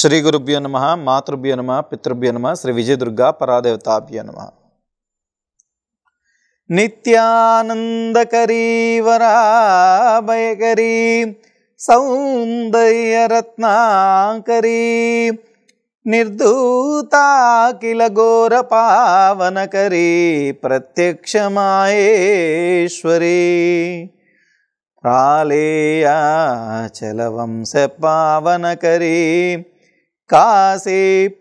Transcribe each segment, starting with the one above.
శ్రీ గురుభ్యో నమ మాతృభ్యో నమ పితృభ్యో నమ శ్రీ విజయదుర్గా పరాదేవతాభ్యో నమ నిత్యానందకరీవరాభయకరీ సౌందర్యరత్నాకరీ నిర్ధూతాకిల ఘోరపావనకరీ ప్రత్యక్షమాయేశ్వరీ ప్రాళేయాచలవంశ పావనకరీ కాసేపురాదీశ్వరీ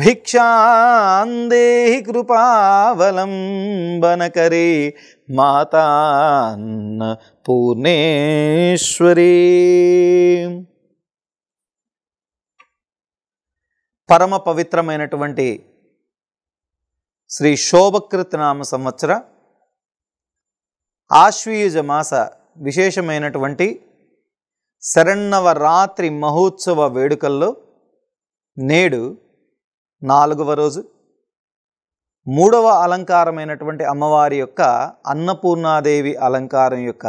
భిక్షాందేహి కృపావలంబనకరీ మాతాన్న పూర్ణేశ్వరీ పరమ పవిత్రమైనటువంటి శ్రీ శోభకృత్ నామ సంవత్సర ఆశ్వీయుజ మాస విశేషమైనటువంటి శరణవరాత్రి మహోత్సవ వేడుకల్లో నేడు నాలుగవ రోజు మూడవ అలంకారమైనటువంటి అమ్మవారి యొక్క అన్నపూర్ణాదేవి అలంకారం యొక్క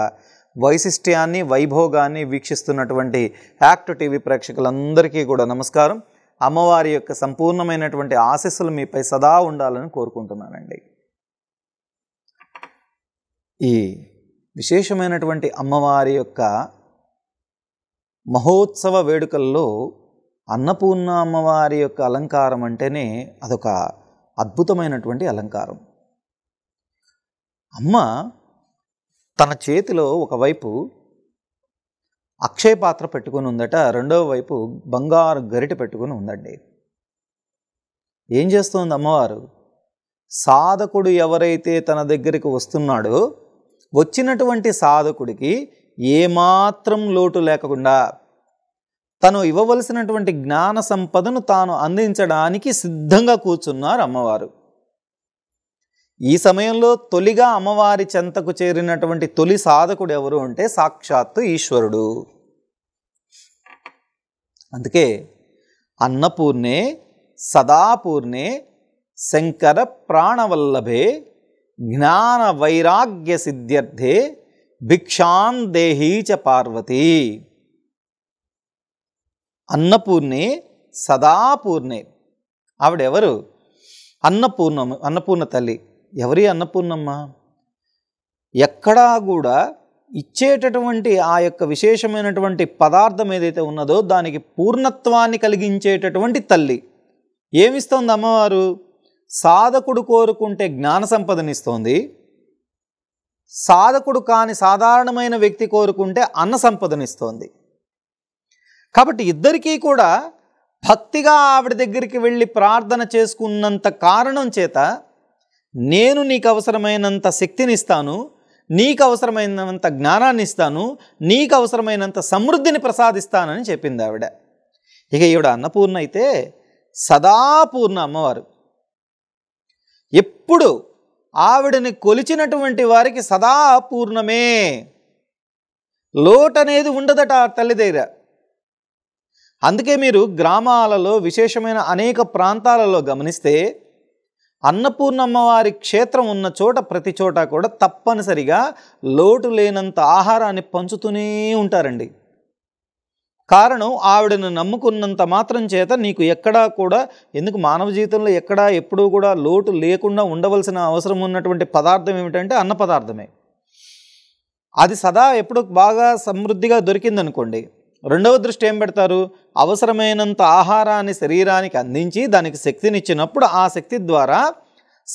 వైశిష్ట్యాన్ని వైభోగాన్ని వీక్షిస్తున్నటువంటి యాక్ట్ టీవీ ప్రేక్షకులందరికీ కూడా నమస్కారం అమ్మవారి యొక్క సంపూర్ణమైనటువంటి ఆశస్సులు మీపై సదా ఉండాలని కోరుకుంటున్నానండి ఈ విశేషమైనటువంటి అమ్మవారి యొక్క మహోత్సవ వేడుకల్లో అన్నపూర్ణ అమ్మవారి యొక్క అలంకారం అంటేనే అదొక అద్భుతమైనటువంటి అలంకారం అమ్మ తన చేతిలో ఒకవైపు అక్షయ పాత్ర పెట్టుకుని ఉందట రెండవ వైపు బంగారు గరిట పెట్టుకుని ఉందండి ఏం చేస్తోంది అమ్మవారు సాధకుడు ఎవరైతే తన దగ్గరికి వస్తున్నాడో వచ్చినటువంటి సాధకుడికి ఏమాత్రం లోటు లేకుండా తను ఇవ్వవలసినటువంటి జ్ఞాన సంపదను తాను అందించడానికి సిద్ధంగా కూర్చున్నారు అమ్మవారు ఈ సమయంలో తొలిగా అమ్మవారి చెంతకు చేరినటువంటి తొలి సాధకుడు ఎవరు అంటే సాక్షాత్తు ఈశ్వరుడు అందుకే అన్నపూర్ణే సదాపూర్ణే శంకర ప్రాణవల్లభే జ్ఞాన వైరాగ్య సిద్ధ్యర్థే భిక్షాం దేహీచ పార్వతి అన్నపూర్ణి సదాపూర్ణి ఆవిడెవరు అన్నపూర్ణమ్మ అన్నపూర్ణ తల్లి ఎవరి అన్నపూర్ణమ్మ ఎక్కడా కూడా ఇచ్చేటటువంటి ఆ యొక్క విశేషమైనటువంటి పదార్థం ఏదైతే ఉన్నదో దానికి పూర్ణత్వాన్ని కలిగించేటటువంటి తల్లి ఏమిస్తోంది అమ్మవారు సాధకుడు కోరుకుంటే జ్ఞాన సంపదనిస్తోంది సాధకుడు కాని సాధారణమైన వ్యక్తి కోరుకుంటే అన్న సంపదనిస్తోంది కాబట్టి ఇద్దరికీ కూడా భక్తిగా ఆవిడ దగ్గరికి వెళ్ళి ప్రార్థన చేసుకున్నంత కారణం చేత నేను నీకు అవసరమైనంత శక్తినిస్తాను నీకు అవసరమైనంత జ్ఞానాన్ని ఇస్తాను నీకు అవసరమైనంత సమృద్ధిని ప్రసాదిస్తానని చెప్పింది ఆవిడ ఇక ఈవిడ అన్నపూర్ణ అయితే సదాపూర్ణ అమ్మవారు ఎప్పుడు ఆవిడని కొలిచినటువంటి వారికి సదా పూర్ణమే లోటు అనేది ఉండదట ఆ తల్లి దగ్గర అందుకే మీరు గ్రామాలలో విశేషమైన అనేక ప్రాంతాలలో గమనిస్తే అన్నపూర్ణమ్మవారి క్షేత్రం ఉన్న చోట ప్రతి చోట కూడా తప్పనిసరిగా లోటు లేనంత ఆహారాన్ని పంచుతూనే ఉంటారండి కారణం ఆవిడను నమ్ముకున్నంత మాత్రం చేత నీకు ఎక్కడా కూడా ఎందుకు మానవ జీవితంలో ఎక్కడా ఎప్పుడూ కూడా లోటు లేకుండా ఉండవలసిన అవసరం ఉన్నటువంటి పదార్థం ఏమిటంటే అన్న పదార్థమే అది సదా ఎప్పుడు బాగా సమృద్ధిగా దొరికిందనుకోండి రెండవ దృష్టి ఏం పెడతారు అవసరమైనంత ఆహారాన్ని శరీరానికి అందించి దానికి శక్తినిచ్చినప్పుడు ఆ శక్తి ద్వారా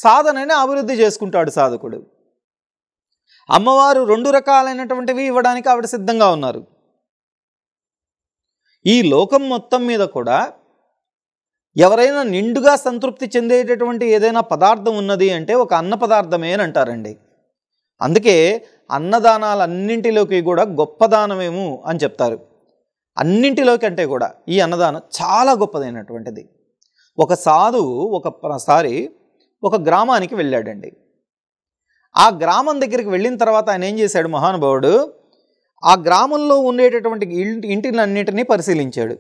సాధనని అభివృద్ధి చేసుకుంటాడు సాధకుడు అమ్మవారు రెండు రకాలైనటువంటివి ఇవ్వడానికి ఆవిడ సిద్ధంగా ఉన్నారు ఈ లోకం మొత్తం మీద కూడా ఎవరైనా నిండుగా సంతృప్తి చెందేటటువంటి ఏదైనా పదార్థం ఉన్నది అంటే ఒక అన్న పదార్థమే అని అంటారండి అందుకే అన్నదానాలన్నింటిలోకి కూడా గొప్పదానమేమో అని చెప్తారు అన్నింటిలోకి అంటే కూడా ఈ అన్నదానం చాలా గొప్పదైనటువంటిది ఒక సాధువు ఒకసారి ఒక గ్రామానికి వెళ్ళాడండి ఆ గ్రామం దగ్గరికి వెళ్ళిన తర్వాత ఆయన ఏం చేశాడు మహానుభావుడు ఆ గ్రామంలో ఉండేటటువంటి ఇంటినన్నిటినీ పరిశీలించాడు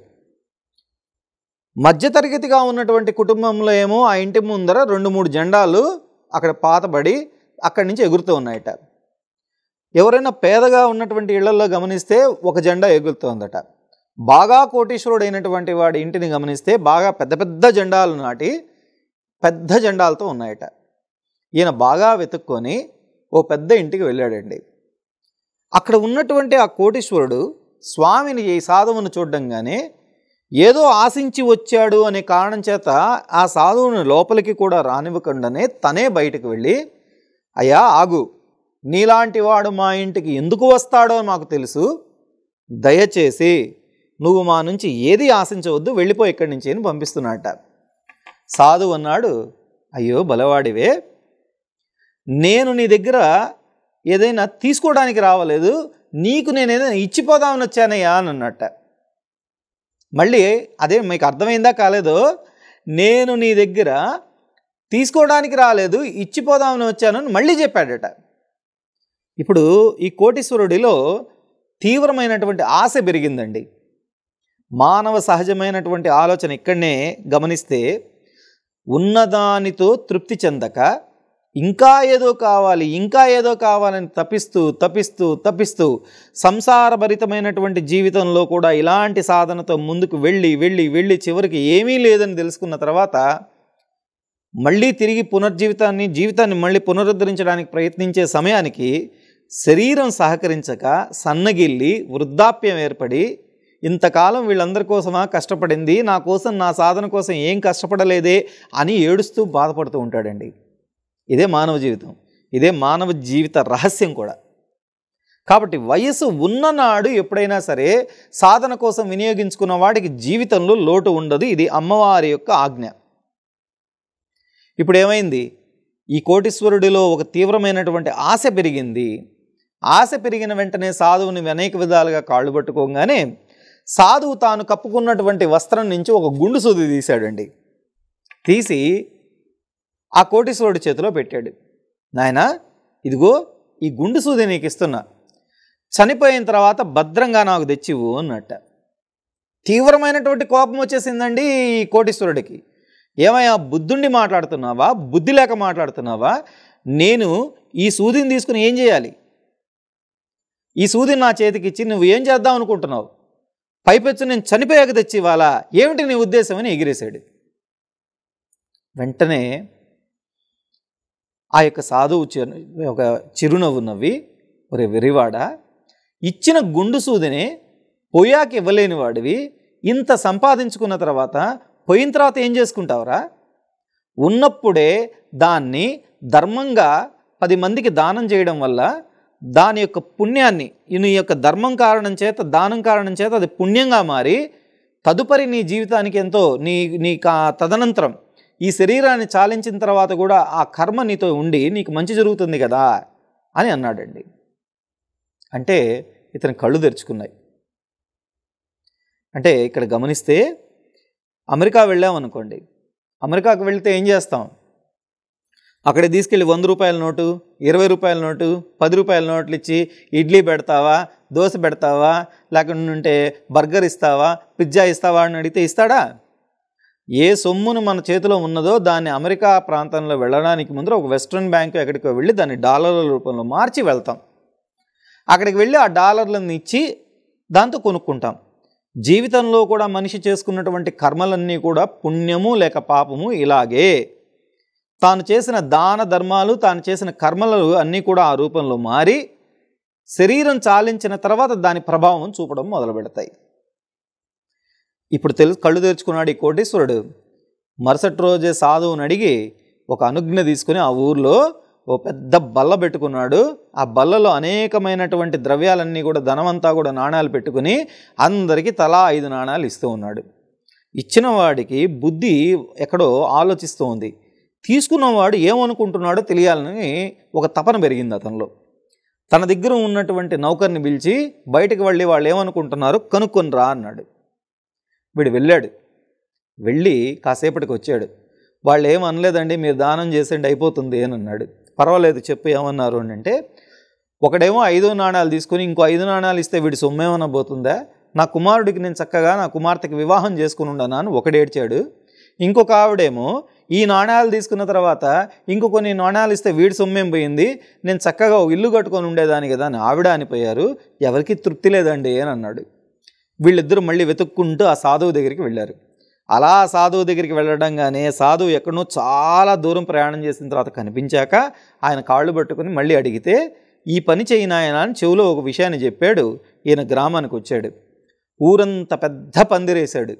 మధ్యతరగతిగా ఉన్నటువంటి కుటుంబంలో ఏమో ఆ ఇంటి ముందర రెండు మూడు జెండాలు అక్కడ పాతబడి అక్కడి నుంచి ఎగురుతూ ఉన్నాయట ఎవరైనా పేదగా ఉన్నటువంటి ఇళ్లలో గమనిస్తే ఒక జెండా ఎగురుతుందట బాగా కోటీశ్వరుడు అయినటువంటి వాడి ఇంటిని గమనిస్తే బాగా పెద్ద పెద్ద జెండాలు నాటి పెద్ద జెండాలతో ఉన్నాయట ఈయన బాగా వెతుక్కొని ఓ పెద్ద ఇంటికి వెళ్ళాడండి అక్కడ ఉన్నటువంటి ఆ కోటీశ్వరుడు స్వామిని ఈ సాధువును చూడంగానే ఏదో ఆశించి వచ్చాడు అనే కారణం చేత ఆ సాధువుని లోపలికి కూడా రానివ్వకుండానే తనే బయటకు వెళ్ళి అయ్యా ఆగు నీలాంటి వాడు మా ఇంటికి ఎందుకు వస్తాడో మాకు తెలుసు దయచేసి నువ్వు మా నుంచి ఏది ఆశించవద్దు వెళ్ళిపో ఇక్కడి నుంచి అని పంపిస్తున్నాట సాధువు అన్నాడు అయ్యో బలవాడివే నేను నీ దగ్గర ఏదైనా తీసుకోవడానికి రావలేదు నీకు నేను ఏదైనా ఇచ్చిపోదామని వచ్చానయ్యా అని అన్నట్ట మళ్ళీ అదే మీకు అర్థమైందా కాలేదు నేను నీ దగ్గర తీసుకోవడానికి రాలేదు ఇచ్చిపోదామని వచ్చాను అని మళ్ళీ చెప్పాడట ఇప్పుడు ఈ కోటీశ్వరుడిలో తీవ్రమైనటువంటి ఆశ పెరిగిందండి మానవ సహజమైనటువంటి ఆలోచన ఇక్కడనే గమనిస్తే ఉన్నదానితో తృప్తి చెందక ఇంకా ఏదో కావాలి ఇంకా ఏదో కావాలని తపిస్తూ తపిస్తూ తపిస్తూ సంసారభరితమైనటువంటి జీవితంలో కూడా ఇలాంటి సాధనతో ముందుకు వెళ్ళి వెళ్ళి వెళ్ళి చివరికి ఏమీ లేదని తెలుసుకున్న తర్వాత మళ్ళీ తిరిగి పునర్జీవితాన్ని జీవితాన్ని మళ్ళీ పునరుద్ధరించడానికి ప్రయత్నించే సమయానికి శరీరం సహకరించక సన్నగిల్లి వృద్ధాప్యం ఏర్పడి ఇంతకాలం వీళ్ళందరి కోసమా కష్టపడింది నా కోసం నా సాధన కోసం ఏం కష్టపడలేదే అని ఏడుస్తూ బాధపడుతూ ఉంటాడండి ఇదే మానవ జీవితం ఇదే మానవ జీవిత రహస్యం కూడా కాబట్టి వయసు ఉన్ననాడు ఎప్పుడైనా సరే సాధన కోసం వినియోగించుకున్న వాడికి జీవితంలో లోటు ఉండదు ఇది అమ్మవారి యొక్క ఆజ్ఞ ఇప్పుడు ఏమైంది ఈ కోటీశ్వరుడిలో ఒక తీవ్రమైనటువంటి ఆశ పెరిగింది ఆశ పెరిగిన వెంటనే సాధువుని అనేక విధాలుగా కాళ్ళు పట్టుకోగానే సాధువు తాను కప్పుకున్నటువంటి వస్త్రం నుంచి ఒక గుండు సూది తీశాడండి తీసి ఆ కోటీశ్వరుడి చేతిలో పెట్టాడు నాయన ఇదిగో ఈ గుండు సూది నీకు ఇస్తున్నా చనిపోయిన తర్వాత భద్రంగా నాకు తెచ్చివు అన్నట్ట తీవ్రమైనటువంటి కోపం వచ్చేసిందండి ఈ కోటీశ్వరుడికి ఏమయ్యా బుద్ధుండి మాట్లాడుతున్నావా బుద్ధి లేక మాట్లాడుతున్నావా నేను ఈ సూదిని తీసుకుని ఏం చేయాలి ఈ సూది నా చేతికి ఇచ్చి నువ్వు ఏం చేద్దాం అనుకుంటున్నావు పైపెచ్చు నేను చనిపోయాక తెచ్చి ఇవ్వాలా ఏమిటి నీ ఉద్దేశం అని ఎగిరేశాడు వెంటనే ఆ యొక్క సాధువు ఒక చిరునవ్వు నవ్వి ఒరే వెరివాడా ఇచ్చిన గుండు సూదిని పొయ్యాకి ఇవ్వలేని వాడివి ఇంత సంపాదించుకున్న తర్వాత పోయిన తర్వాత ఏం చేసుకుంటావురా ఉన్నప్పుడే దాన్ని ధర్మంగా పది మందికి దానం చేయడం వల్ల దాని యొక్క పుణ్యాన్ని నీ యొక్క ధర్మం కారణం చేత దానం కారణం చేత అది పుణ్యంగా మారి తదుపరి నీ జీవితానికి ఎంతో నీ నీ కా తదనంతరం ఈ శరీరాన్ని చాలించిన తర్వాత కూడా ఆ కర్మ నీతో ఉండి నీకు మంచి జరుగుతుంది కదా అని అన్నాడండి అంటే ఇతని కళ్ళు తెరుచుకున్నాయి అంటే ఇక్కడ గమనిస్తే అమెరికా వెళ్ళామనుకోండి అమెరికాకు వెళితే ఏం చేస్తాం అక్కడ తీసుకెళ్ళి వంద రూపాయల నోటు ఇరవై రూపాయల నోటు పది రూపాయల నోట్లు ఇచ్చి ఇడ్లీ పెడతావా దోశ పెడతావా లేకుంటే బర్గర్ ఇస్తావా పిజ్జా ఇస్తావా అని అడిగితే ఇస్తాడా ఏ సొమ్మును మన చేతిలో ఉన్నదో దాన్ని అమెరికా ప్రాంతంలో వెళ్ళడానికి ముందర ఒక వెస్ట్రన్ బ్యాంకు ఎక్కడికో వెళ్ళి దాన్ని డాలర్ల రూపంలో మార్చి వెళ్తాం అక్కడికి వెళ్ళి ఆ డాలర్లను ఇచ్చి దాంతో కొనుక్కుంటాం జీవితంలో కూడా మనిషి చేసుకున్నటువంటి కర్మలన్నీ కూడా పుణ్యము లేక పాపము ఇలాగే తాను చేసిన దాన ధర్మాలు తాను చేసిన కర్మలు అన్నీ కూడా ఆ రూపంలో మారి శరీరం చాలించిన తర్వాత దాని ప్రభావం చూపడం మొదలు పెడతాయి ఇప్పుడు తెలుసు కళ్ళు తెరుచుకున్నాడు ఈ కోటేశ్వరుడు మరుసటి రోజే సాధువుని అడిగి ఒక అనుజ్ఞ తీసుకుని ఆ ఊర్లో ఓ పెద్ద బల్ల పెట్టుకున్నాడు ఆ బల్లలో అనేకమైనటువంటి ద్రవ్యాలన్నీ కూడా ధనమంతా కూడా నాణాలు పెట్టుకుని అందరికీ తలా ఐదు నాణాలు ఇస్తూ ఉన్నాడు ఇచ్చిన వాడికి బుద్ధి ఎక్కడో ఆలోచిస్తూ ఉంది తీసుకున్నవాడు ఏమనుకుంటున్నాడో తెలియాలని ఒక తపన పెరిగింది అతనిలో తన దగ్గర ఉన్నటువంటి నౌకర్ని పిలిచి బయటకు వెళ్ళి వాళ్ళు ఏమనుకుంటున్నారో కనుక్కొని రా అన్నాడు వీడు వెళ్ళాడు వెళ్ళి కాసేపటికి వచ్చాడు వాళ్ళు ఏమనలేదండి మీరు దానం చేసేయండి అయిపోతుంది అని అన్నాడు పర్వాలేదు చెప్పు ఏమన్నారు అని అంటే ఒకడేమో ఐదు నాణాలు తీసుకుని ఇంకో ఐదు నాణాలు ఇస్తే వీడి సొమ్మేమన్నా పోతుందా నా కుమారుడికి నేను చక్కగా నా కుమార్తెకి వివాహం చేసుకుని ఉండనా అని ఒకడేడ్చాడు ఇంకొక ఆవిడేమో ఈ నాణాలు తీసుకున్న తర్వాత ఇంకో కొన్ని నాణాలు ఇస్తే వీడి సొమ్మేం పోయింది నేను చక్కగా ఇల్లు కట్టుకొని ఉండేదాన్ని కదా అని ఆవిడ అనిపోయారు ఎవరికి తృప్తి లేదండి అని అన్నాడు వీళ్ళిద్దరూ మళ్ళీ వెతుక్కుంటూ ఆ సాధువు దగ్గరికి వెళ్ళారు అలా సాధువు దగ్గరికి వెళ్ళడంగానే సాధువు ఎక్కడో చాలా దూరం ప్రయాణం చేసిన తర్వాత కనిపించాక ఆయన కాళ్ళు పట్టుకుని మళ్ళీ అడిగితే ఈ పని చేయని ఆయన అని ఒక విషయాన్ని చెప్పాడు ఈయన గ్రామానికి వచ్చాడు ఊరంత పెద్ద పందిరేశాడు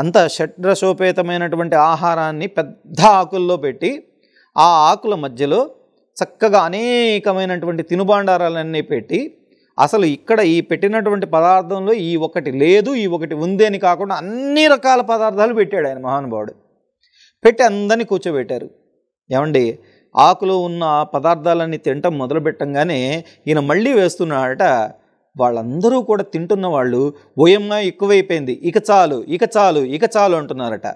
అంత షడ్రశోపేతమైనటువంటి ఆహారాన్ని పెద్ద ఆకుల్లో పెట్టి ఆ ఆకుల మధ్యలో చక్కగా అనేకమైనటువంటి తినుబాండారాలన్నీ పెట్టి అసలు ఇక్కడ ఈ పెట్టినటువంటి పదార్థంలో ఈ ఒకటి లేదు ఈ ఒకటి ఉంది అని కాకుండా అన్ని రకాల పదార్థాలు పెట్టాడు ఆయన మహానుభావుడు పెట్టి అందరినీ కూర్చోబెట్టారు ఏమండి ఆకులో ఉన్న పదార్థాలన్నీ తినటం మొదలు పెట్టంగానే ఈయన మళ్ళీ వేస్తున్నాడట వాళ్ళందరూ కూడా తింటున్న వాళ్ళు ఓయమ్మ ఎక్కువైపోయింది ఇక చాలు ఇక చాలు ఇక చాలు అంటున్నారట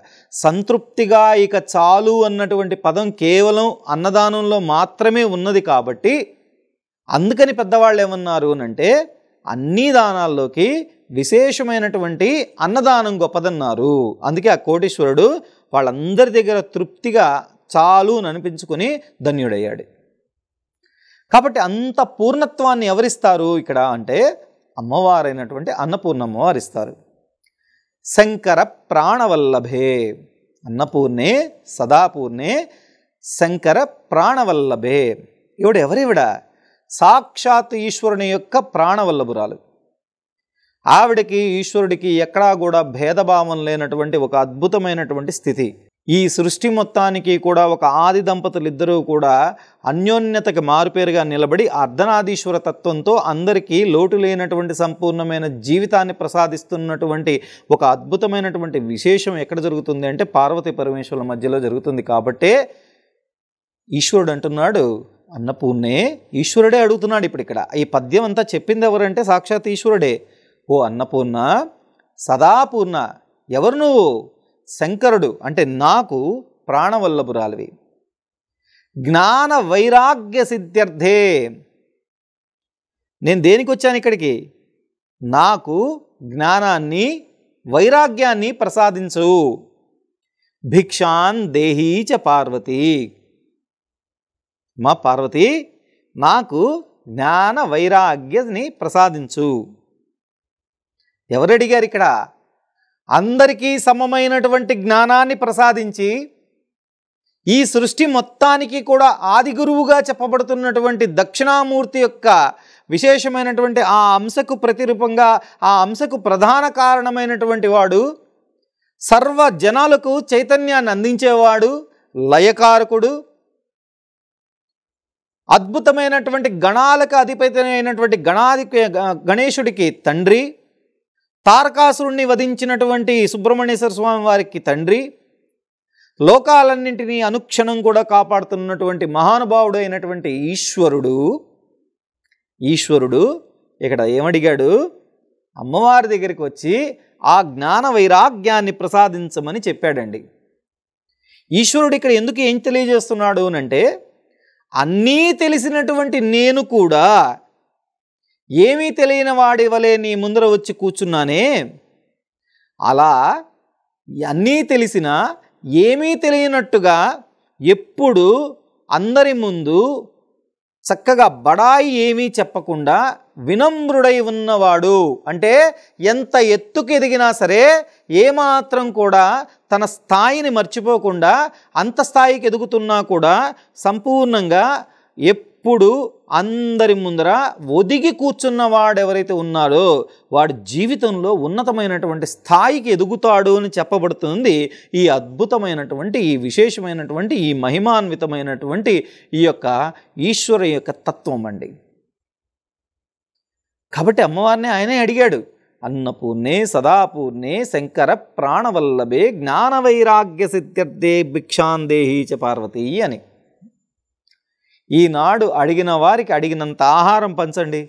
సంతృప్తిగా ఇక చాలు అన్నటువంటి పదం కేవలం అన్నదానంలో మాత్రమే ఉన్నది కాబట్టి అందుకని పెద్దవాళ్ళు ఏమన్నారు అంటే అన్ని దానాల్లోకి విశేషమైనటువంటి అన్నదానం గొప్పదన్నారు అందుకే ఆ కోటీశ్వరుడు వాళ్ళందరి దగ్గర తృప్తిగా చాలు అని అనిపించుకుని ధన్యుడయ్యాడు కాబట్టి అంత పూర్ణత్వాన్ని ఎవరిస్తారు ఇక్కడ అంటే అమ్మవారైనటువంటి అన్నపూర్ణమ్మ ఇస్తారు శంకర ప్రాణవల్లభే అన్నపూర్ణే సదాపూర్ణే శంకర ప్రాణవల్లభే ఇవిడ ఎవరివిడ సాక్షాత్ ఈశ్వరుని యొక్క ప్రాణవల్లభురాలు ఆవిడకి ఈశ్వరుడికి ఎక్కడా కూడా భేదభావం లేనటువంటి ఒక అద్భుతమైనటువంటి స్థితి ఈ సృష్టి మొత్తానికి కూడా ఒక ఆది దంపతులు ఇద్దరూ కూడా అన్యోన్యతకి మారుపేరుగా నిలబడి అర్ధనాదీశ్వర తత్వంతో అందరికీ లోటు లేనటువంటి సంపూర్ణమైన జీవితాన్ని ప్రసాదిస్తున్నటువంటి ఒక అద్భుతమైనటువంటి విశేషం ఎక్కడ జరుగుతుంది అంటే పార్వతీ పరమేశ్వరుల మధ్యలో జరుగుతుంది కాబట్టే ఈశ్వరుడు అంటున్నాడు అన్నపూర్ణే ఈశ్వరుడే అడుగుతున్నాడు ఇప్పుడు ఇక్కడ ఈ పద్యం అంతా చెప్పింది ఎవరంటే సాక్షాత్ ఈశ్వరుడే ఓ అన్నపూర్ణ సదాపూర్ణ ఎవరు నువ్వు శంకరుడు అంటే నాకు ప్రాణవల్లభురాలివి జ్ఞాన వైరాగ్య సిద్ధ్యర్థే నేను దేనికి వచ్చాను ఇక్కడికి నాకు జ్ఞానాన్ని వైరాగ్యాన్ని ప్రసాదించు భిక్షాన్ దేహీచ పార్వతి మా పార్వతి నాకు జ్ఞాన వైరాగ్యని ప్రసాదించు ఎవరు అడిగారు ఇక్కడ అందరికీ సమమైనటువంటి జ్ఞానాన్ని ప్రసాదించి ఈ సృష్టి మొత్తానికి కూడా ఆది గురువుగా చెప్పబడుతున్నటువంటి దక్షిణామూర్తి యొక్క విశేషమైనటువంటి ఆ అంశకు ప్రతిరూపంగా ఆ అంశకు ప్రధాన కారణమైనటువంటి వాడు సర్వ జనాలకు చైతన్యాన్ని అందించేవాడు లయకారకుడు అద్భుతమైనటువంటి గణాలకు అధిపతి అయినటువంటి గణాధి గణేశుడికి తండ్రి తారకాసురుణ్ణి వధించినటువంటి సుబ్రహ్మణ్యేశ్వర స్వామి వారికి తండ్రి లోకాలన్నింటినీ అనుక్షణం కూడా కాపాడుతున్నటువంటి మహానుభావుడు అయినటువంటి ఈశ్వరుడు ఈశ్వరుడు ఇక్కడ ఏమడిగాడు అమ్మవారి దగ్గరికి వచ్చి ఆ జ్ఞాన వైరాగ్యాన్ని ప్రసాదించమని చెప్పాడండి ఈశ్వరుడు ఇక్కడ ఎందుకు ఏం తెలియజేస్తున్నాడు అంటే అన్నీ తెలిసినటువంటి నేను కూడా ఏమీ తెలియని వాడి వలె నీ ముందర వచ్చి కూర్చున్నానే అలా అన్నీ తెలిసిన ఏమీ తెలియనట్టుగా ఎప్పుడు అందరి ముందు చక్కగా బడాయి ఏమీ చెప్పకుండా వినమ్రుడై ఉన్నవాడు అంటే ఎంత ఎత్తుకు ఎదిగినా సరే ఏమాత్రం కూడా తన స్థాయిని మర్చిపోకుండా అంత స్థాయికి ఎదుగుతున్నా కూడా సంపూర్ణంగా ఎప్ ఎప్పుడు అందరి ముందర ఒదిగి కూర్చున్న వాడెవరైతే ఉన్నాడో వాడు జీవితంలో ఉన్నతమైనటువంటి స్థాయికి ఎదుగుతాడు అని చెప్పబడుతుంది ఈ అద్భుతమైనటువంటి ఈ విశేషమైనటువంటి ఈ మహిమాన్వితమైనటువంటి ఈ యొక్క ఈశ్వరు యొక్క తత్వం అండి కాబట్టి అమ్మవారిని ఆయనే అడిగాడు అన్నపూర్ణే సదాపూర్ణే శంకర ప్రాణవల్లభే జ్ఞానవైరాగ్య సిద్ధ్యర్థే భిక్షాందేహీ చ పార్వతీ అని ఈనాడు అడిగిన వారికి అడిగినంత ఆహారం పంచండి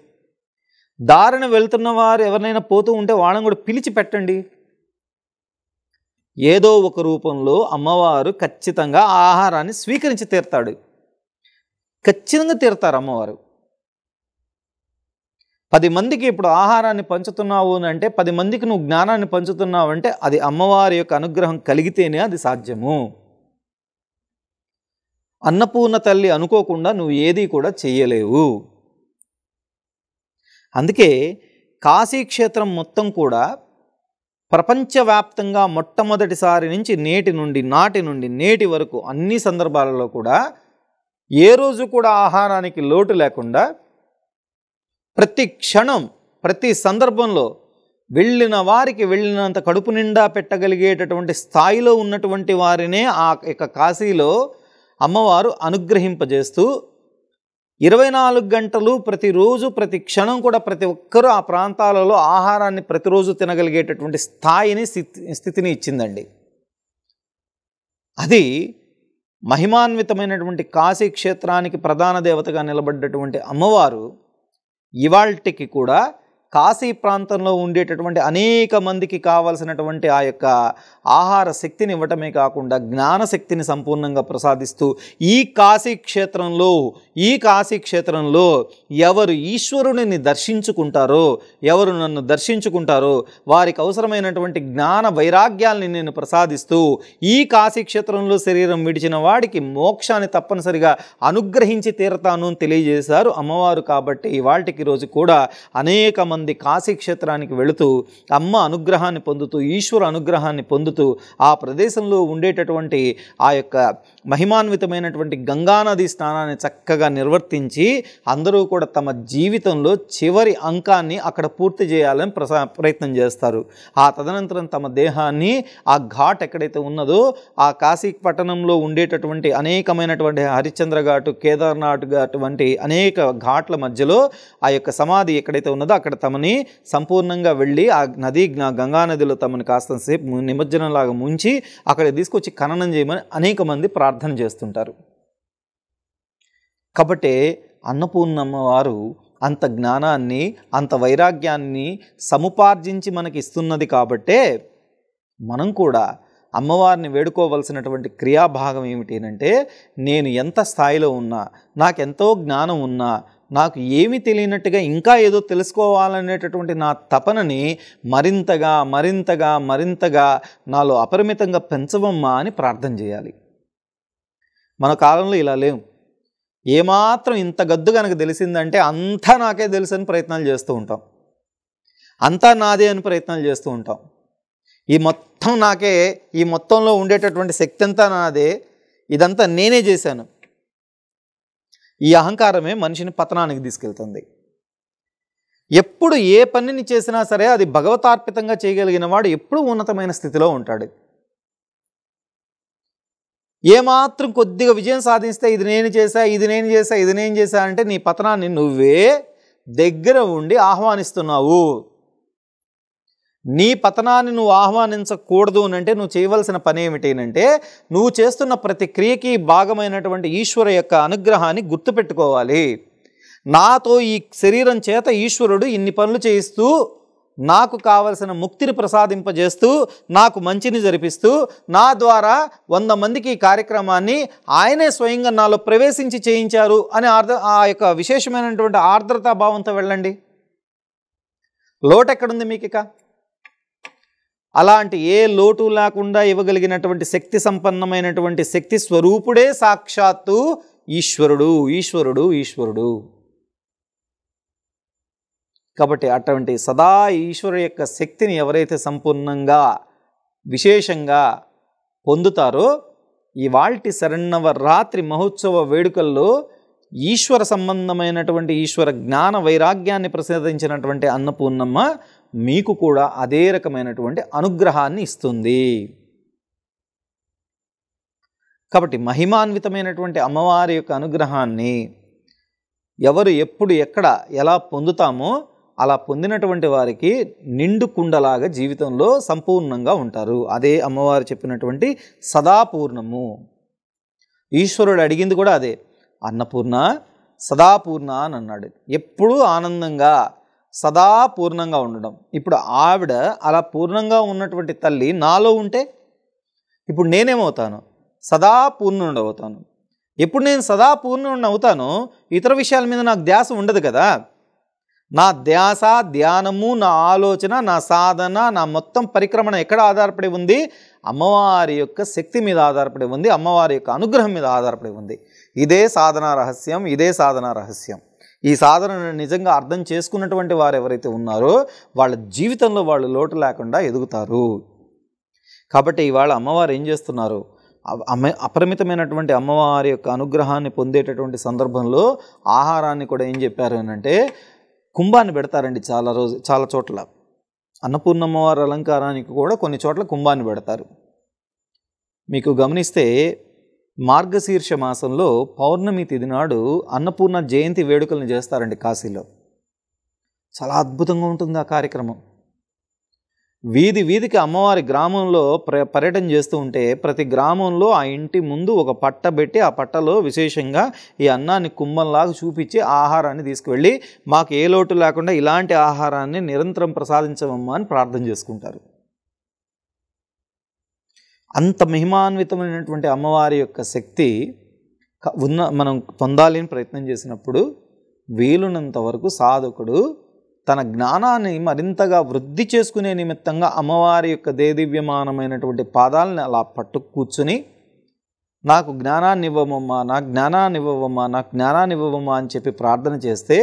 దారిన వెళ్తున్న వారు ఎవరినైనా పోతూ ఉంటే వాళ్ళని కూడా పిలిచి పెట్టండి ఏదో ఒక రూపంలో అమ్మవారు ఖచ్చితంగా ఆహారాన్ని స్వీకరించి తీరుతాడు ఖచ్చితంగా తీరుతారు అమ్మవారు పది మందికి ఇప్పుడు ఆహారాన్ని పంచుతున్నావు అని అంటే పది మందికి నువ్వు జ్ఞానాన్ని పంచుతున్నావు అంటే అది అమ్మవారి యొక్క అనుగ్రహం కలిగితేనే అది సాధ్యము అన్నపూర్ణ తల్లి అనుకోకుండా నువ్వు ఏది కూడా చేయలేవు అందుకే కాశీక్షేత్రం మొత్తం కూడా ప్రపంచవ్యాప్తంగా మొట్టమొదటిసారి నుంచి నేటి నుండి నాటి నుండి నేటి వరకు అన్ని సందర్భాలలో కూడా ఏ రోజు కూడా ఆహారానికి లోటు లేకుండా ప్రతి క్షణం ప్రతి సందర్భంలో వెళ్ళిన వారికి వెళ్ళినంత కడుపు నిండా పెట్టగలిగేటటువంటి స్థాయిలో ఉన్నటువంటి వారినే ఆ యొక్క కాశీలో అమ్మవారు అనుగ్రహింపజేస్తూ ఇరవై నాలుగు గంటలు ప్రతిరోజు ప్రతి క్షణం కూడా ప్రతి ఒక్కరూ ఆ ప్రాంతాలలో ఆహారాన్ని ప్రతిరోజు తినగలిగేటటువంటి స్థాయిని స్థితిని ఇచ్చిందండి అది మహిమాన్వితమైనటువంటి కాశీ క్షేత్రానికి ప్రధాన దేవతగా నిలబడ్డటువంటి అమ్మవారు ఇవాళ్టికి కూడా కాశీ ప్రాంతంలో ఉండేటటువంటి అనేక మందికి కావలసినటువంటి ఆ యొక్క ఆహార శక్తిని ఇవ్వటమే కాకుండా జ్ఞానశక్తిని సంపూర్ణంగా ప్రసాదిస్తూ ఈ కాశీ క్షేత్రంలో ఈ కాశీ క్షేత్రంలో ఎవరు ఈశ్వరుని దర్శించుకుంటారో ఎవరు నన్ను దర్శించుకుంటారో వారికి అవసరమైనటువంటి జ్ఞాన వైరాగ్యాల్ని నేను ప్రసాదిస్తూ ఈ కాశీ క్షేత్రంలో శరీరం విడిచిన వాడికి మోక్షాన్ని తప్పనిసరిగా అనుగ్రహించి తీరతాను అని తెలియజేశారు అమ్మవారు కాబట్టి ఇవాళకి రోజు కూడా అనేక మంది మంది కాశీక్షేత్రానికి వెళుతూ అమ్మ అనుగ్రహాన్ని పొందుతూ ఈశ్వర అనుగ్రహాన్ని పొందుతూ ఆ ప్రదేశంలో ఉండేటటువంటి ఆ యొక్క మహిమాన్వితమైనటువంటి గంగానది స్నానాన్ని చక్కగా నిర్వర్తించి అందరూ కూడా తమ జీవితంలో చివరి అంకాన్ని అక్కడ పూర్తి చేయాలని ప్రయత్నం చేస్తారు ఆ తదనంతరం తమ దేహాన్ని ఆ ఘాట్ ఎక్కడైతే ఉన్నదో ఆ కాశీ పట్టణంలో ఉండేటటువంటి అనేకమైనటువంటి హరిశ్చంద్ర ఘాటు కేదార్నాథ్ ఘాటు వంటి అనేక ఘాట్ల మధ్యలో ఆ యొక్క సమాధి ఎక్కడైతే ఉన్నదో అక్కడ తమ తమని సంపూర్ణంగా వెళ్ళి ఆ నది గంగా నదిలో తమని కాస్తంతసేపు నిమజ్జనంలాగా ముంచి అక్కడ తీసుకొచ్చి ఖననం చేయమని అనేక మంది ప్రార్థన చేస్తుంటారు కాబట్టి అన్నపూర్ణమ్మ వారు అంత జ్ఞానాన్ని అంత వైరాగ్యాన్ని సముపార్జించి మనకి ఇస్తున్నది కాబట్టే మనం కూడా అమ్మవారిని వేడుకోవలసినటువంటి క్రియాభాగం ఏమిటి అంటే నేను ఎంత స్థాయిలో ఉన్నా నాకెంతో జ్ఞానం ఉన్నా నాకు ఏమి తెలియనట్టుగా ఇంకా ఏదో తెలుసుకోవాలనేటటువంటి నా తపనని మరింతగా మరింతగా మరింతగా నాలో అపరిమితంగా పెంచవమ్మా అని ప్రార్థన చేయాలి మన కాలంలో ఇలా లేవు ఏమాత్రం ఇంత గద్దు కనుక తెలిసిందంటే అంతా నాకే తెలుసు అని ప్రయత్నాలు చేస్తూ ఉంటాం అంతా నాదే అని ప్రయత్నాలు చేస్తూ ఉంటాం ఈ మొత్తం నాకే ఈ మొత్తంలో ఉండేటటువంటి శక్తి అంతా నాదే ఇదంతా నేనే చేశాను ఈ అహంకారమే మనిషిని పతనానికి తీసుకెళ్తుంది ఎప్పుడు ఏ పనిని చేసినా సరే అది భగవతార్పితంగా చేయగలిగిన వాడు ఎప్పుడూ ఉన్నతమైన స్థితిలో ఉంటాడు ఏమాత్రం కొద్దిగా విజయం సాధిస్తే ఇది నేను చేశా ఇది నేను చేశా ఇది నేను చేశా అంటే నీ పతనాన్ని నువ్వే దగ్గర ఉండి ఆహ్వానిస్తున్నావు నీ పతనాన్ని నువ్వు ఆహ్వానించకూడదు అని అంటే నువ్వు చేయవలసిన పని ఏమిటేనంటే నువ్వు చేస్తున్న ప్రతి క్రియకి భాగమైనటువంటి ఈశ్వర యొక్క అనుగ్రహాన్ని గుర్తుపెట్టుకోవాలి నాతో ఈ శరీరం చేత ఈశ్వరుడు ఇన్ని పనులు చేయిస్తూ నాకు కావలసిన ముక్తిని ప్రసాదింపజేస్తూ నాకు మంచిని జరిపిస్తూ నా ద్వారా వంద మందికి ఈ కార్యక్రమాన్ని ఆయనే స్వయంగా నాలో ప్రవేశించి చేయించారు అని ఆర్ద్ర ఆ యొక్క విశేషమైనటువంటి ఆర్ద్రతాభావంతో వెళ్ళండి లోటు ఎక్కడుంది మీకు ఇక అలాంటి ఏ లోటు లేకుండా ఇవ్వగలిగినటువంటి శక్తి సంపన్నమైనటువంటి శక్తి స్వరూపుడే సాక్షాత్తు ఈశ్వరుడు ఈశ్వరుడు ఈశ్వరుడు కాబట్టి అటువంటి సదా ఈశ్వరు యొక్క శక్తిని ఎవరైతే సంపూర్ణంగా విశేషంగా పొందుతారో ఇవాల్టి శరణవ రాత్రి మహోత్సవ వేడుకల్లో ఈశ్వర సంబంధమైనటువంటి ఈశ్వర జ్ఞాన వైరాగ్యాన్ని ప్రసాదించినటువంటి అన్నపూర్ణమ్మ మీకు కూడా అదే రకమైనటువంటి అనుగ్రహాన్ని ఇస్తుంది కాబట్టి మహిమాన్వితమైనటువంటి అమ్మవారి యొక్క అనుగ్రహాన్ని ఎవరు ఎప్పుడు ఎక్కడ ఎలా పొందుతామో అలా పొందినటువంటి వారికి నిండు కుండలాగా జీవితంలో సంపూర్ణంగా ఉంటారు అదే అమ్మవారు చెప్పినటువంటి సదాపూర్ణము ఈశ్వరుడు అడిగింది కూడా అదే అన్నపూర్ణ సదాపూర్ణ అని అన్నాడు ఎప్పుడూ ఆనందంగా సదా పూర్ణంగా ఉండడం ఇప్పుడు ఆవిడ అలా పూర్ణంగా ఉన్నటువంటి తల్లి నాలో ఉంటే ఇప్పుడు నేనేమవుతాను సదా పూర్ణుడు అవుతాను ఎప్పుడు నేను సదా పూర్ణుడిని అవుతాను ఇతర విషయాల మీద నాకు ధ్యాస ఉండదు కదా నా ధ్యాస ధ్యానము నా ఆలోచన నా సాధన నా మొత్తం పరిక్రమణ ఎక్కడ ఆధారపడి ఉంది అమ్మవారి యొక్క శక్తి మీద ఆధారపడి ఉంది అమ్మవారి యొక్క అనుగ్రహం మీద ఆధారపడి ఉంది ఇదే సాధనా రహస్యం ఇదే సాధనా రహస్యం ఈ సాధనను నిజంగా అర్థం చేసుకున్నటువంటి వారు ఎవరైతే ఉన్నారో వాళ్ళ జీవితంలో వాళ్ళు లోటు లేకుండా ఎదుగుతారు కాబట్టి ఇవాళ అమ్మవారు ఏం చేస్తున్నారు అపరిమితమైనటువంటి అమ్మవారి యొక్క అనుగ్రహాన్ని పొందేటటువంటి సందర్భంలో ఆహారాన్ని కూడా ఏం చెప్పారు అంటే కుంభాన్ని పెడతారండి చాలా రోజు చాలా చోట్ల అన్నపూర్ణమ్మవారి అలంకారానికి కూడా కొన్ని చోట్ల కుంభాన్ని పెడతారు మీకు గమనిస్తే మార్గశీర్ష మాసంలో పౌర్ణమి తిథి నాడు అన్నపూర్ణ జయంతి వేడుకలను చేస్తారండి కాశీలో చాలా అద్భుతంగా ఉంటుంది ఆ కార్యక్రమం వీధి వీధికి అమ్మవారి గ్రామంలో ప్ర పర్యటన చేస్తూ ఉంటే ప్రతి గ్రామంలో ఆ ఇంటి ముందు ఒక పట్ట పెట్టి ఆ పట్టలో విశేషంగా ఈ అన్నాన్ని కుంభంలాగా చూపించి ఆహారాన్ని తీసుకువెళ్ళి మాకు ఏ లోటు లేకుండా ఇలాంటి ఆహారాన్ని నిరంతరం ప్రసాదించమమ్మా అని ప్రార్థన చేసుకుంటారు అంత మహిమాన్వితమైనటువంటి అమ్మవారి యొక్క శక్తి ఉన్న మనం అని ప్రయత్నం చేసినప్పుడు వీలునంత వరకు సాధకుడు తన జ్ఞానాన్ని మరింతగా వృద్ధి చేసుకునే నిమిత్తంగా అమ్మవారి యొక్క దేదివ్యమానమైనటువంటి పాదాలను అలా పట్టు కూర్చుని నాకు జ్ఞానాన్ని ఇవ్వమమ్మా నా జ్ఞానాన్ని ఇవ్వమ్మా నా జ్ఞానాన్ని ఇవ్వమ్మా అని చెప్పి ప్రార్థన చేస్తే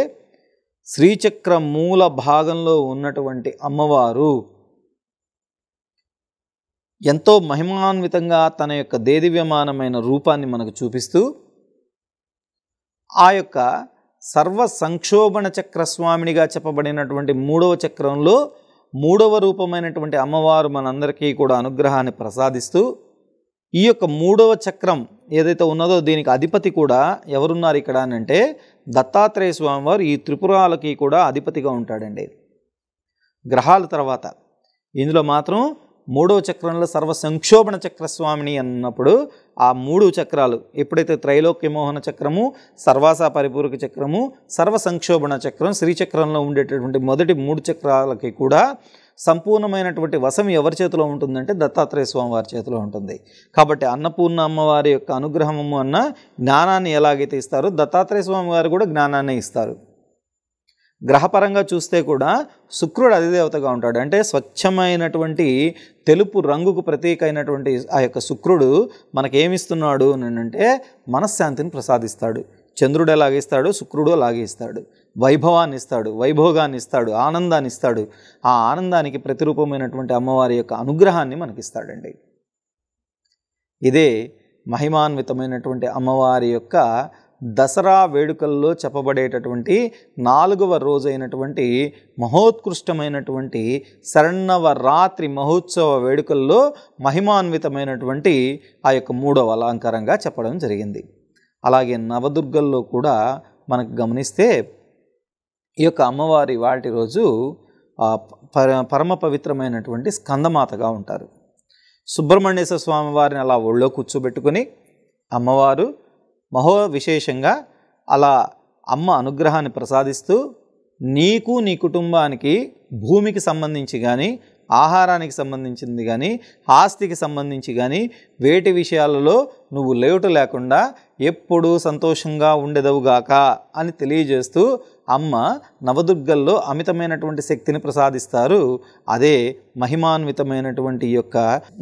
శ్రీచక్ర మూల భాగంలో ఉన్నటువంటి అమ్మవారు ఎంతో మహిమాన్వితంగా తన యొక్క దేదివ్యమానమైన రూపాన్ని మనకు చూపిస్తూ ఆ యొక్క సర్వ సంక్షోభణ చక్రస్వామినిగా చెప్పబడినటువంటి మూడవ చక్రంలో మూడవ రూపమైనటువంటి అమ్మవారు మనందరికీ కూడా అనుగ్రహాన్ని ప్రసాదిస్తూ ఈ యొక్క మూడవ చక్రం ఏదైతే ఉన్నదో దీనికి అధిపతి కూడా ఎవరున్నారు ఇక్కడ అని అంటే దత్తాత్రేయ స్వామివారు ఈ త్రిపురాలకి కూడా అధిపతిగా ఉంటాడండి గ్రహాల తర్వాత ఇందులో మాత్రం మూడవ చక్రంలో సర్వ సంక్షోభణ చక్రస్వామిని అన్నప్పుడు ఆ మూడు చక్రాలు ఎప్పుడైతే త్రైలోక్యమోహన చక్రము సర్వాస పరిపూరక చక్రము సర్వ సంక్షోభణ చక్రం శ్రీచక్రంలో ఉండేటటువంటి మొదటి మూడు చక్రాలకి కూడా సంపూర్ణమైనటువంటి వశం ఎవరి చేతిలో ఉంటుందంటే దత్తాత్రేయ స్వామి వారి చేతిలో ఉంటుంది కాబట్టి అన్నపూర్ణ అమ్మవారి యొక్క అనుగ్రహము అన్న జ్ఞానాన్ని ఎలాగైతే ఇస్తారో దత్తాత్రేయ స్వామి వారు కూడా జ్ఞానాన్ని ఇస్తారు గ్రహపరంగా చూస్తే కూడా శుక్రుడు అధిదేవతగా ఉంటాడు అంటే స్వచ్ఛమైనటువంటి తెలుపు రంగుకు ప్రతీక అయినటువంటి ఆ యొక్క శుక్రుడు మనకేమిస్తున్నాడు అంటే మనశ్శాంతిని ప్రసాదిస్తాడు చంద్రుడు ఇస్తాడు శుక్రుడు అలాగే ఇస్తాడు వైభవాన్ని ఇస్తాడు వైభోగాన్ని ఇస్తాడు ఆనందాన్ని ఇస్తాడు ఆ ఆనందానికి ప్రతిరూపమైనటువంటి అమ్మవారి యొక్క అనుగ్రహాన్ని మనకిస్తాడండి ఇదే మహిమాన్వితమైనటువంటి అమ్మవారి యొక్క దసరా వేడుకల్లో చెప్పబడేటటువంటి నాలుగవ రోజైనటువంటి మహోత్కృష్టమైనటువంటి శరణవ రాత్రి మహోత్సవ వేడుకల్లో మహిమాన్వితమైనటువంటి ఆ యొక్క మూడవ అలంకారంగా చెప్పడం జరిగింది అలాగే నవదుర్గల్లో కూడా మనకు గమనిస్తే ఈ యొక్క అమ్మవారి వాటి రోజు పరమ పవిత్రమైనటువంటి స్కందమాతగా ఉంటారు సుబ్రహ్మణ్యేశ్వర స్వామి వారిని అలా ఒళ్ళో కూర్చోబెట్టుకుని అమ్మవారు మహో విశేషంగా అలా అమ్మ అనుగ్రహాన్ని ప్రసాదిస్తూ నీకు నీ కుటుంబానికి భూమికి సంబంధించి కానీ ఆహారానికి సంబంధించింది కానీ ఆస్తికి సంబంధించి కానీ వేటి విషయాలలో నువ్వు లేవుట లేకుండా ఎప్పుడూ సంతోషంగా ఉండేదవుగాక అని తెలియజేస్తూ అమ్మ నవదుర్గల్లో అమితమైనటువంటి శక్తిని ప్రసాదిస్తారు అదే మహిమాన్వితమైనటువంటి యొక్క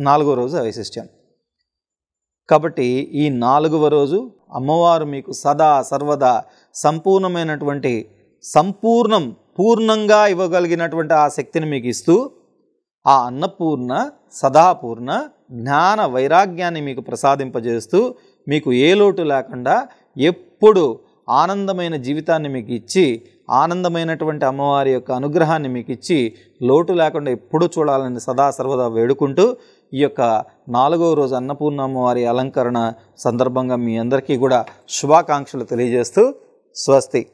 నాలుగో రోజు వైశిష్టం కాబట్టి ఈ నాలుగవ రోజు అమ్మవారు మీకు సదా సర్వదా సంపూర్ణమైనటువంటి సంపూర్ణం పూర్ణంగా ఇవ్వగలిగినటువంటి ఆ శక్తిని మీకు ఇస్తూ ఆ అన్నపూర్ణ సదాపూర్ణ జ్ఞాన వైరాగ్యాన్ని మీకు ప్రసాదింపజేస్తూ మీకు ఏ లోటు లేకుండా ఎప్పుడు ఆనందమైన జీవితాన్ని మీకు ఇచ్చి ఆనందమైనటువంటి అమ్మవారి యొక్క అనుగ్రహాన్ని మీకు ఇచ్చి లోటు లేకుండా ఎప్పుడు చూడాలని సదా సర్వదా వేడుకుంటూ ఈ యొక్క నాలుగవ రోజు అన్నపూర్ణమ్మవారి అలంకరణ సందర్భంగా మీ అందరికీ కూడా శుభాకాంక్షలు తెలియజేస్తూ స్వస్తి